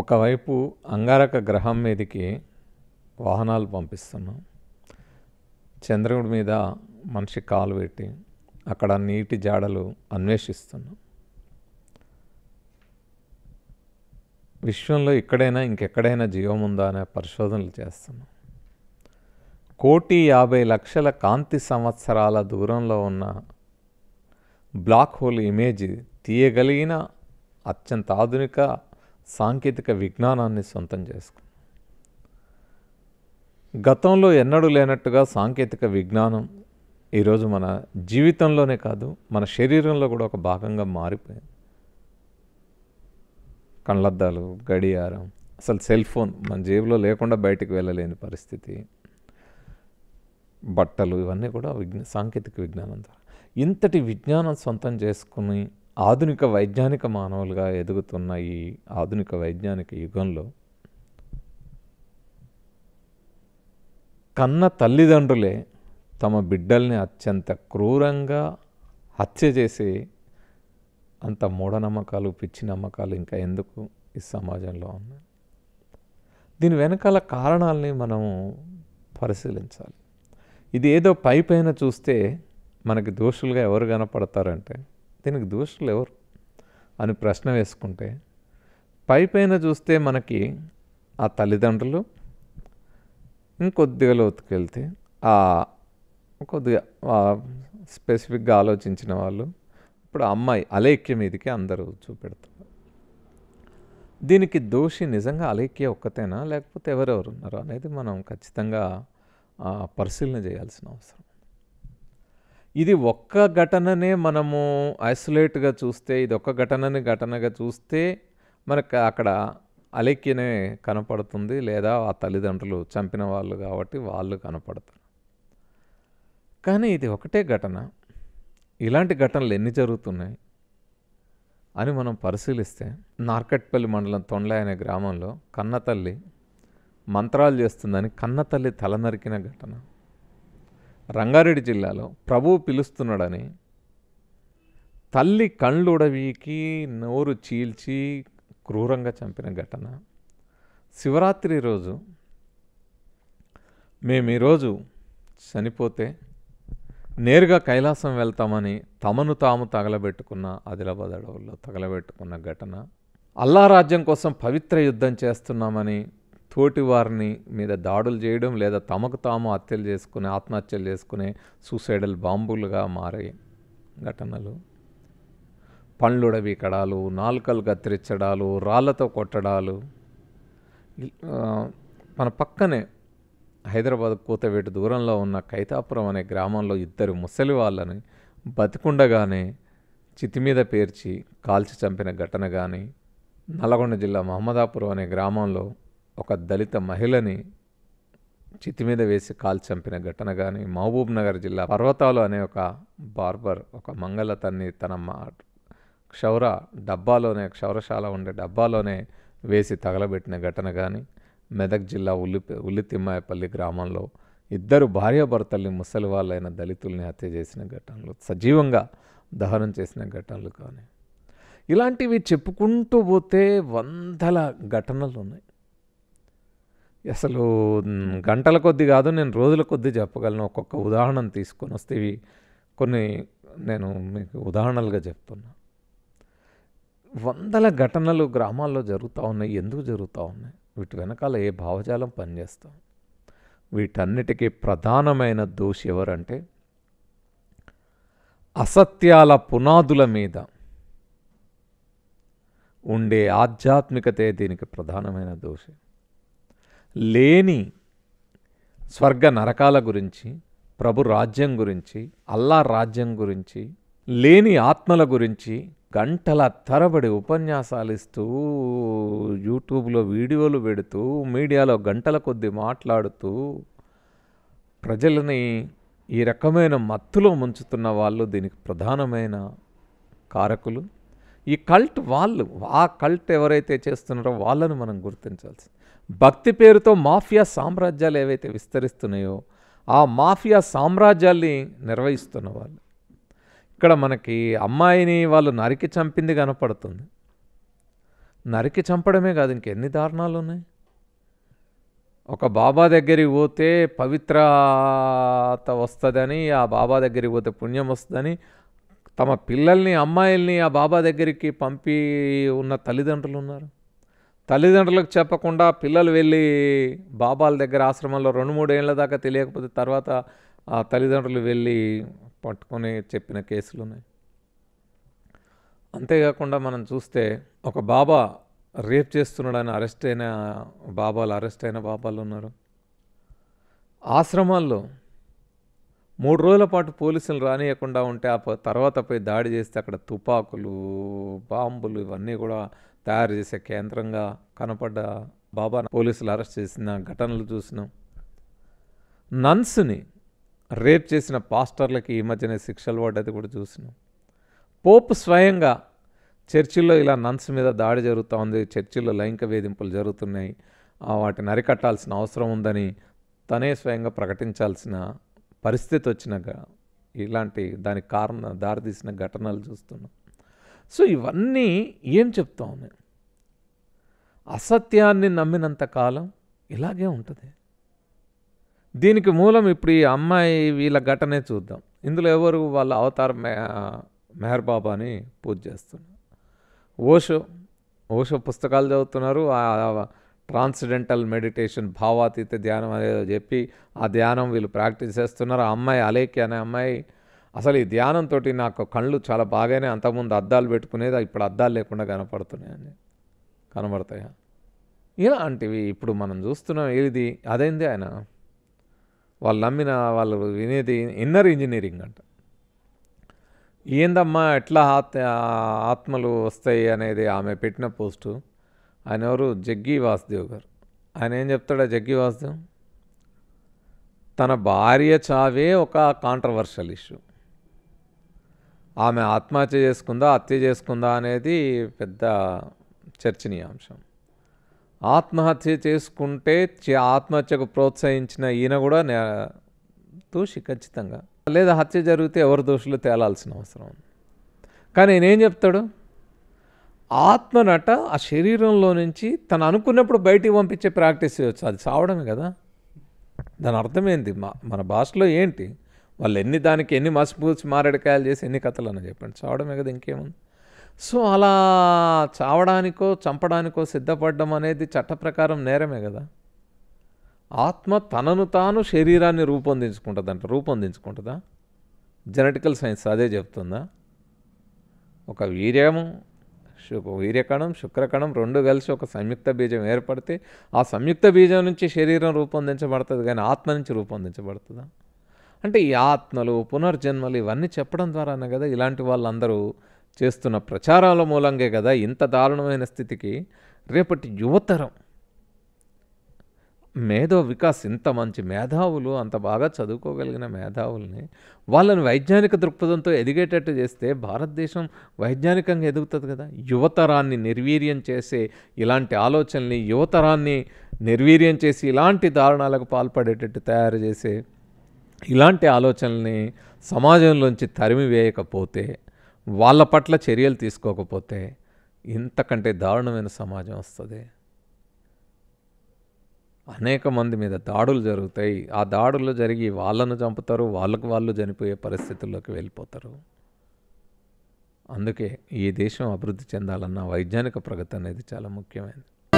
ఒకవైపు అంగారక గ్రహం మీదకి వాహనాలు పంపిస్తున్నాం చంద్రుడి మీద మనిషి కాలు పెట్టి అక్కడ నీటి జాడలు అన్వేషిస్తున్నాం విశ్వంలో ఇక్కడైనా ఇంకెక్కడైనా జీవం ఉందా అనే పరిశోధనలు చేస్తున్నాం కోటి యాభై లక్షల కాంతి సంవత్సరాల దూరంలో ఉన్న బ్లాక్ హోల్ ఇమేజ్ తీయగలిగిన అత్యంత ఆధునిక సాంకేతిక విజ్ఞానాన్ని సొంతం చేసుకు గతంలో ఎన్నడూ లేనట్టుగా సాంకేతిక విజ్ఞానం ఈరోజు మన జీవితంలోనే కాదు మన శరీరంలో కూడా ఒక భాగంగా మారిపోయింది కళ్ళద్దాలు గడియారం అసలు సెల్ ఫోన్ మన జేబులో లేకుండా బయటికి వెళ్ళలేని పరిస్థితి బట్టలు ఇవన్నీ కూడా విజ్ఞ సాంకేతిక విజ్ఞానం ద్వారా ఇంతటి విజ్ఞానం సొంతం చేసుకుని ఆధునిక వైజ్ఞానిక మానవులుగా ఎదుగుతున్న ఈ ఆధునిక వైజ్ఞానిక యుగంలో కన్న తల్లిదండ్రులే తమ బిడ్డల్ని అత్యంత క్రూరంగా హత్య చేసి అంత మూఢనమ్మకాలు పిచ్చి నమ్మకాలు ఇంకా ఎందుకు ఈ సమాజంలో ఉన్నాయి దీని వెనకాల కారణాలని మనము పరిశీలించాలి ఇది ఏదో పై పైన చూస్తే మనకి దోషులుగా ఎవరు కనపడతారంటే దీనికి దోషులు ఎవరు అని ప్రశ్న వేసుకుంటే పై పైన చూస్తే మనకి ఆ తల్లిదండ్రులు ఇంకొద్దిగా లోతుకెళ్తే ఆ కొద్దిగా స్పెసిఫిక్గా ఆలోచించిన వాళ్ళు ఇప్పుడు అమ్మాయి అలైక్య మీదకి అందరూ చూపెడతారు దీనికి దోషి నిజంగా అలైక్య ఒక్కతేనా లేకపోతే ఎవరెవరు ఉన్నారు అనేది మనం ఖచ్చితంగా పరిశీలన చేయాల్సిన అవసరం ఇది ఒక్క ఘటననే మనము ఐసోలేట్గా చూస్తే ఇది ఒక్క ఘటనని ఘటనగా చూస్తే మనకు అక్కడ అలెక్కినే కనపడుతుంది లేదా ఆ తల్లిదండ్రులు చంపిన వాళ్ళు కాబట్టి వాళ్ళు కనపడతారు కానీ ఇది ఒకటే ఘటన ఇలాంటి ఘటనలు ఎన్ని జరుగుతున్నాయి అని మనం పరిశీలిస్తే నార్కట్పల్లి మండలం తొండ్ల అనే గ్రామంలో కన్నతల్లి మంత్రాలు చేస్తుందని కన్నతల్లి తల నరికిన ఘటన రంగారెడ్డి జిల్లాలో ప్రభువు పిలుస్తున్నాడని తల్లి ఉడవీకి నోరు చీల్చి క్రూరంగా చంపిన ఘటన శివరాత్రి రోజు మేము ఈరోజు చనిపోతే నేరుగా కైలాసం వెళ్తామని తమను తాము తగలబెట్టుకున్న ఆదిలాబాద్ అడవుల్లో తగలబెట్టుకున్న ఘటన అల్లారాజ్యం కోసం పవిత్ర యుద్ధం చేస్తున్నామని తోటి వారిని మీద దాడులు చేయడం లేదా తమకు తాము హత్యలు చేసుకునే ఆత్మహత్యలు చేసుకునే సూసైడల్ బాంబులుగా మారే ఘటనలు పండ్లుడవి కడాలు నాలుకలు కత్తిరించడాలు రాళ్లతో కొట్టడాలు మన పక్కనే హైదరాబాద్ కూతవేటి దూరంలో ఉన్న కైతాపురం అనే గ్రామంలో ఇద్దరు ముసలి వాళ్ళని బతికుండగానే చితి మీద పేర్చి కాల్చి చంపిన ఘటన కానీ నల్గొండ జిల్లా మహమ్మదాపురం అనే గ్రామంలో ఒక దళిత మహిళని చితి మీద వేసి కాల్ చంపిన ఘటన కానీ మహబూబ్ నగర్ జిల్లా పర్వతాలు అనే ఒక బార్బర్ ఒక మంగళ తన్ని తన క్షౌర డబ్బాలోనే క్షౌరశాల ఉండే డబ్బాలోనే వేసి తగలబెట్టిన ఘటన కానీ మెదక్ జిల్లా ఉల్లి ఉల్లితిమ్మాయపల్లి గ్రామంలో ఇద్దరు భార్యాభర్తల్ని ముసలి వాళ్ళైన దళితుల్ని హత్య చేసిన ఘటనలు సజీవంగా దహనం చేసిన ఘటనలు కానీ ఇలాంటివి చెప్పుకుంటూ పోతే వందల ఘటనలు ఉన్నాయి అసలు గంటల కొద్ది కాదు నేను రోజుల కొద్ది చెప్పగలను ఒక్కొక్క ఉదాహరణ తీసుకొని వస్తే ఇవి కొన్ని నేను మీకు ఉదాహరణలుగా చెప్తున్నా వందల ఘటనలు గ్రామాల్లో జరుగుతూ ఉన్నాయి ఎందుకు జరుగుతూ ఉన్నాయి వీటి వెనకాల ఏ భావజాలం పనిచేస్తాం వీటన్నిటికీ ప్రధానమైన దోషి ఎవరంటే అసత్యాల పునాదుల మీద ఉండే ఆధ్యాత్మికతే దీనికి ప్రధానమైన దోషం లేని స్వర్గ నరకాల గురించి ప్రభు రాజ్యం గురించి అల్లా రాజ్యం గురించి లేని ఆత్మల గురించి గంటల తరబడి ఉపన్యాసాలు ఇస్తూ యూట్యూబ్లో వీడియోలు పెడుతూ మీడియాలో గంటల కొద్ది మాట్లాడుతూ ప్రజలని ఈ రకమైన మత్తులో ముంచుతున్న వాళ్ళు దీనికి ప్రధానమైన కారకులు ఈ కల్ట్ వాళ్ళు ఆ కల్ట్ ఎవరైతే చేస్తున్నారో వాళ్ళను మనం గుర్తించాల్సి భక్తి పేరుతో మాఫియా సామ్రాజ్యాలు ఏవైతే విస్తరిస్తున్నాయో ఆ మాఫియా సామ్రాజ్యాల్ని నిర్వహిస్తున్న వాళ్ళు ఇక్కడ మనకి అమ్మాయిని వాళ్ళు నరికి చంపింది కనపడుతుంది నరికి చంపడమే కాదు ఇంకెన్ని దారుణాలు ఉన్నాయి ఒక బాబా దగ్గరికి పోతే పవిత్రత వస్తుందని ఆ బాబా దగ్గరికి పోతే పుణ్యం వస్తుందని తమ పిల్లల్ని అమ్మాయిల్ని ఆ బాబా దగ్గరికి పంపి ఉన్న తల్లిదండ్రులు ఉన్నారు తల్లిదండ్రులకు చెప్పకుండా పిల్లలు వెళ్ళి బాబాల దగ్గర ఆశ్రమంలో రెండు మూడు ఏళ్ళ దాకా తెలియకపోతే తర్వాత ఆ తల్లిదండ్రులు వెళ్ళి పట్టుకొని చెప్పిన కేసులు ఉన్నాయి అంతేకాకుండా మనం చూస్తే ఒక బాబా రేప్ చేస్తున్నాడని అరెస్ట్ అయిన బాబాలు అరెస్ట్ అయిన బాబాలు ఉన్నారు ఆశ్రమాల్లో మూడు రోజుల పాటు పోలీసులు రానియకుండా ఉంటే ఆ తర్వాత పోయి దాడి చేస్తే అక్కడ తుపాకులు బాంబులు ఇవన్నీ కూడా తయారు చేసే కేంద్రంగా కనపడ్డ బాబా పోలీసులు అరెస్ట్ చేసిన ఘటనలు చూసినాం నన్స్ని రేప్ చేసిన పాస్టర్లకి ఈ మధ్యనే శిక్షలు పడ్డది కూడా చూసినాం పోప్ స్వయంగా చర్చిలో ఇలా నన్స్ మీద దాడి జరుగుతూ ఉంది చర్చిలో లైంగిక వేధింపులు జరుగుతున్నాయి వాటిని అరికట్టాల్సిన అవసరం ఉందని తనే స్వయంగా ప్రకటించాల్సిన పరిస్థితి వచ్చినాక ఇలాంటి దానికి కారణం దారితీసిన ఘటనలు చూస్తున్నాం సో ఇవన్నీ ఏం చెప్తా ఉన్నాయి అసత్యాన్ని నమ్మినంత కాలం ఇలాగే ఉంటుంది దీనికి మూలం ఇప్పుడు ఈ అమ్మాయి వీళ్ళ ఘటనే చూద్దాం ఇందులో ఎవరు వాళ్ళ అవతార మెహర్ బాబాని పూజ చేస్తున్నారు ఓషో ఓషో పుస్తకాలు చదువుతున్నారు ట్రాన్సిడెంటల్ మెడిటేషన్ భావాతీత ధ్యానం అనేది చెప్పి ఆ ధ్యానం వీళ్ళు ప్రాక్టీస్ చేస్తున్నారు ఆ అమ్మాయి అలేఖ్య అనే అమ్మాయి అసలు ఈ ధ్యానంతో నాకు కళ్ళు చాలా బాగానే అంతకుముందు అద్దాలు పెట్టుకునేది ఇప్పుడు అద్దాలు లేకుండా కనపడుతున్నాయని కనబడతాయా ఇలాంటివి ఇప్పుడు మనం చూస్తున్నాం ఇది అదేంది ఆయన వాళ్ళు నమ్మిన వాళ్ళు వినేది ఇన్నర్ ఇంజనీరింగ్ అంట ఏందమ్మా ఎట్లా ఆత్మ ఆత్మలు వస్తాయి అనేది ఆమె పెట్టిన పోస్టు ఆయన ఎవరు జగ్గి వాసుదేవ్ గారు ఆయన ఏం చెప్తాడా జగ్గి వాసుదేవ్ తన భార్య చావే ఒక కాంట్రవర్షియల్ ఇష్యూ ఆమె ఆత్మహత్య చేసుకుందా హత్య చేసుకుందా అనేది పెద్ద చర్చనీయాంశం ఆత్మహత్య చేసుకుంటే ఆత్మహత్యకు ప్రోత్సహించిన ఈయన కూడా దోషి ఖచ్చితంగా లేదా హత్య జరిగితే ఎవరు దోషులు తేలాల్సిన అవసరం కానీ నేనేం చెప్తాడు ఆత్మ నట ఆ శరీరంలో నుంచి తను అనుకున్నప్పుడు బయటికి పంపించే ప్రాక్టీస్ చేయొచ్చు అది చావడమే కదా దాని అర్థం మా మన భాషలో ఏంటి వాళ్ళు ఎన్ని దానికి ఎన్ని మసిపూసి మారేడుకాయలు చేసి ఎన్ని కథలు అని చెప్పండి చావడమే కదా ఇంకేముంది సో అలా చావడానికో చంపడానికో సిద్ధపడడం అనేది చట్ట ప్రకారం నేరమే కదా ఆత్మ తనను తాను శరీరాన్ని రూపొందించుకుంటుందంట రూపొందించుకుంటుందా జెనటికల్ సైన్స్ అదే చెప్తుందా ఒక వీర్యము వీర్యకణం శుక్రకణం రెండు కలిసి ఒక సంయుక్త బీజం ఏర్పడితే ఆ సంయుక్త బీజం నుంచి శరీరం రూపొందించబడుతుంది కానీ ఆత్మ నుంచి రూపొందించబడుతుందా అంటే ఈ ఆత్మలు పునర్జన్మలు ఇవన్నీ చెప్పడం ద్వారానే కదా ఇలాంటి వాళ్ళందరూ చేస్తున్న ప్రచారాల మూలంగా కదా ఇంత దారుణమైన స్థితికి రేపటి యువతరం మేధో వికాస్ ఇంత మంచి మేధావులు అంత బాగా చదువుకోగలిగిన మేధావుల్ని వాళ్ళని వైజ్ఞానిక దృక్పథంతో ఎదిగేటట్టు చేస్తే భారతదేశం వైజ్ఞానికంగా ఎదుగుతుంది కదా యువతరాన్ని నిర్వీర్యం చేసే ఇలాంటి ఆలోచనల్ని యువతరాన్ని నిర్వీర్యం చేసి ఇలాంటి దారుణాలకు పాల్పడేటట్టు తయారు చేసే ఇలాంటి ఆలోచనల్ని సమాజంలోంచి తరిమివేయకపోతే వాళ్ళ పట్ల చర్యలు తీసుకోకపోతే ఇంతకంటే దారుణమైన సమాజం వస్తుంది అనేక మంది మీద దాడులు జరుగుతాయి ఆ దాడులు జరిగి వాళ్ళను చంపుతారు వాళ్ళకు వాళ్ళు చనిపోయే పరిస్థితుల్లోకి వెళ్ళిపోతారు అందుకే ఈ దేశం అభివృద్ధి చెందాలన్న వైజ్ఞానిక ప్రగతి అనేది చాలా ముఖ్యమైనది